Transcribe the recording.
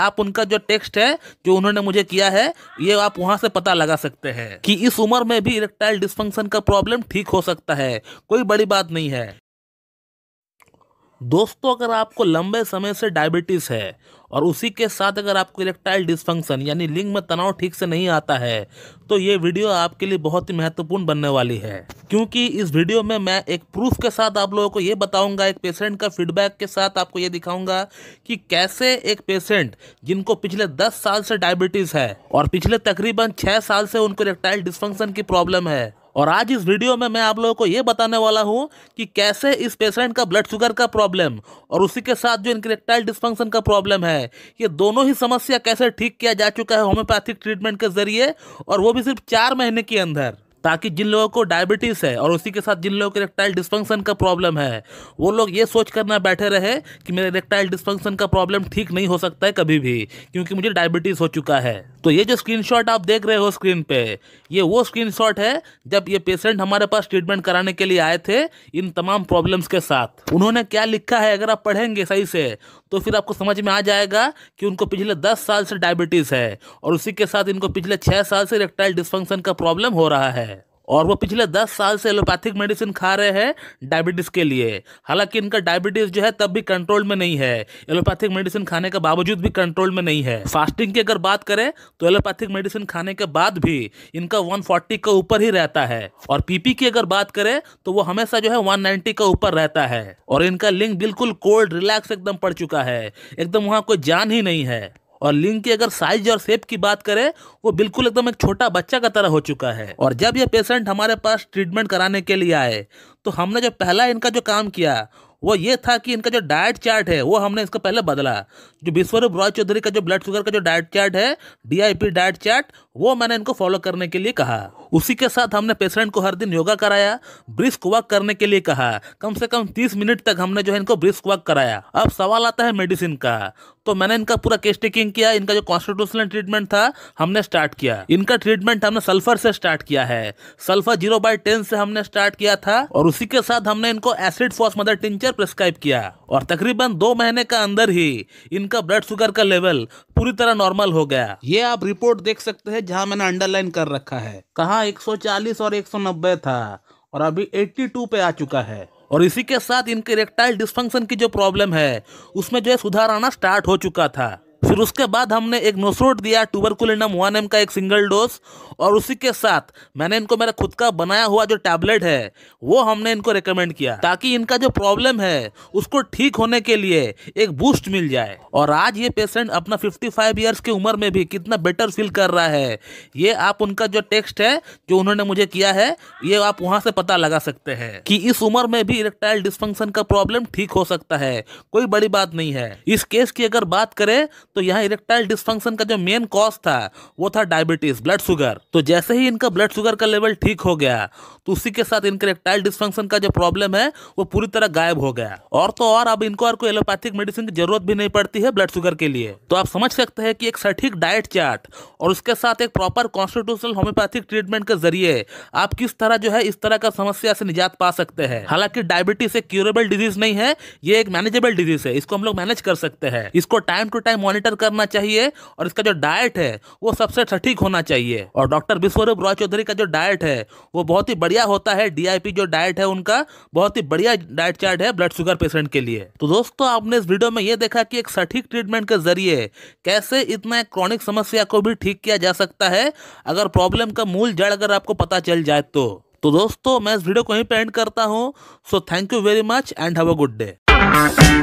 आप उनका जो टेक्स्ट है जो उन्होंने मुझे किया है ये आप वहां से पता लगा सकते हैं कि इस उम्र में भी इरेक्टाइल डिस्फंक्शन का प्रॉब्लम ठीक हो सकता है कोई बड़ी बात नहीं है दोस्तों अगर आपको लंबे समय से डायबिटीज़ है और उसी के साथ अगर आपको इलेक्ट्राइल डिसफंक्शन यानी लिंग में तनाव ठीक से नहीं आता है तो ये वीडियो आपके लिए बहुत ही महत्वपूर्ण बनने वाली है क्योंकि इस वीडियो में मैं एक प्रूफ के साथ आप लोगों को ये बताऊंगा एक पेशेंट का फीडबैक के साथ आपको ये दिखाऊंगा कि कैसे एक पेशेंट जिनको पिछले दस साल से डायबिटीज़ है और पिछले तकरीबन छः साल से उनको इलेक्ट्राइल डिस्फंक्शन की प्रॉब्लम है और आज इस वीडियो में मैं आप लोगों को ये बताने वाला हूँ कि कैसे इस पेशेंट का ब्लड शुगर का प्रॉब्लम और उसी के साथ जो इनक्रेक्टाइल डिस्फंक्शन का प्रॉब्लम है ये दोनों ही समस्या कैसे ठीक किया जा चुका है होम्योपैथिक ट्रीटमेंट के जरिए और वो भी सिर्फ चार महीने के अंदर ताकि जिन लोगों को डायबिटीज़ है और उसी के साथ जिन लोगों के रेक्टाइल डिस्फंक्शन का प्रॉब्लम है वो लोग ये सोच कर ना बैठे रहे कि मेरे रेक्टाइल डिस्फंक्शन का प्रॉब्लम ठीक नहीं हो सकता है कभी भी क्योंकि मुझे डायबिटीज़ हो चुका है तो ये जो स्क्रीनशॉट आप देख रहे हो स्क्रीन पे ये वो स्क्रीनशॉट है जब ये पेशेंट हमारे पास ट्रीटमेंट कराने के लिए आए थे इन तमाम प्रॉब्लम्स के साथ उन्होंने क्या लिखा है अगर आप पढ़ेंगे सही से तो फिर आपको समझ में आ जाएगा कि उनको पिछले दस साल से डायबिटीज़ है और उसी के साथ इनको पिछले छः साल से रेक्टाइल डिस्फंक्शन का प्रॉब्लम हो रहा है और वो पिछले दस साल से एलोपैथिक मेडिसिन खा रहे हैं डायबिटीज़ के लिए हालांकि इनका डायबिटीज़ जो है तब भी कंट्रोल में नहीं है एलोपैथिक मेडिसिन खाने के बावजूद भी कंट्रोल में नहीं है फास्टिंग की अगर बात करें तो एलोपैथिक मेडिसिन खाने के बाद भी इनका 140 का ऊपर ही रहता है और पीपी की अगर बात करें तो वो हमेशा जो है 190 का ऊपर रहता है और इनका लिंक बिल्कुल कोल्ड रिलैक्स एकदम पड़ चुका है एकदम वहाँ कोई जान ही नहीं है और लिंग की अगर साइज और शेप की बात करें वो बिल्कुल एकदम एक छोटा बच्चा का तरह हो चुका है और जब ये पेशेंट हमारे पास ट्रीटमेंट कराने के लिए आए तो हमने जो पहला इनका जो काम किया वो ये था कि इनका जो डाइट चार्ट है वो हमने इसका पहले बदला जो विश्वरूप रॉय चौधरी का जो ब्लड शुगर का जो डाइट चार्ट है डी डाइट चार्ट वो मैंने इनको फॉलो करने के लिए कहा उसी के साथ हमने पेशेंट को हर दिन योगा कराया ब्रिस्क वॉक करने के लिए कहा कम से कम तीस मिनट तक हमने जो है इनको ब्रिस्क वॉक कराया अब सवाल आता है मेडिसिन का तो मैंने इनका पूरा केस टेकिंग किया इनका जो कॉन्स्टिट्यूशनल ट्रीटमेंट था हमने स्टार्ट किया इनका ट्रीटमेंट हमने सल्फर से स्टार्ट किया है सल्फर जीरो बाई टेन से हमने स्टार्ट किया था और उसी के साथ हमने इनको acid phos mother tincture sugar prescribe किया और तकरीबन दो महीने का अंदर ही इनका ब्लड शुगर का लेवल पूरी तरह नॉर्मल हो गया ये आप रिपोर्ट देख सकते हैं जहां मैंने अंडरलाइन कर रखा है कहा 140 और 190 था और अभी 82 पे आ चुका है और इसी के साथ इनके रेक्टाइल डिस्फंक्शन की जो प्रॉब्लम है उसमें जो है सुधार आना स्टार्ट हो चुका था फिर उसके बाद हमने एक नोसरोट दिया टूबरकुलिनम वन एम का एक सिंगल डोज और उसी के साथ मैंने इनको मेरा खुद का बनाया हुआ जो टैबलेट है वो हमने इनको रिकमेंड किया ताकि इनका जो प्रॉब्लम है उसको ठीक होने के लिए एक बूस्ट मिल जाए और आज ये पेशेंट अपना 55 फाइव ईयर्स की उम्र में भी कितना बेटर फील कर रहा है ये आप उनका जो टेक्स्ट है जो उन्होंने मुझे किया है ये आप वहाँ से पता लगा सकते हैं कि इस उम्र में भी इरेक्टाइल डिस्फंक्शन का प्रॉब्लम ठीक हो सकता है कोई बड़ी बात नहीं है इस केस की अगर बात करें तो यहाँ इरेक्टाइल डिस्फंक्शन का जो मेन कॉज था वो था डायबिटीज ब्लड शुगर तो जैसे ही इनका ब्लड शुगर का लेवल ठीक हो गया तो उसी के साथ इनका इरेक्टाइल डिस्फंक्शन का जो प्रॉब्लम है वो पूरी तरह गायब हो गया और तो और अब इनको और कोई एलोपैथिक मेडिसिन की जरूरत भी नहीं पड़ती है ब्लड शुगर के लिए तो आप समझ सकते हैं कि एक सठीक डाइट चार्ट और उसके साथ एक प्रॉपर कॉन्स्टिट्यूशनल होम्योपैथिक ट्रीटमेंट के जरिए आप किस तरह जो है इस तरह का समस्या से निजात पा सकते हैं हालांकि डायबिटीज एक क्यूरेबल डिजीज नहीं है ये एक मैनेजेबल डिजीज है इसको हम लोग मैनेज कर सकते हैं इसको time to time monitor monitor करना चाहिए और इसका जो डाइट है वो सबसे सटीक होना चाहिए और डॉक्टर विश्वरूप रॉय चौधरी का जो डाइट है वो बहुत ही बढ़िया होता है डीआईपी जो डाइट है उनका बहुत ही बढ़िया डाइट चार्ट है ब्लड शुगर पेशेंट के लिए तो दोस्तों आपने इस वीडियो में ये देखा कि एक सटीक ट्रीटमेंट के जरिए कैसे इतना क्रॉनिक समस्या को भी ठीक किया जा सकता है अगर प्रॉब्लम का मूल जड़ अगर आपको पता चल जाए तो तो दोस्तों मैं इस वीडियो को यहीं पे एंड करता हूँ so thank you very much and have a good day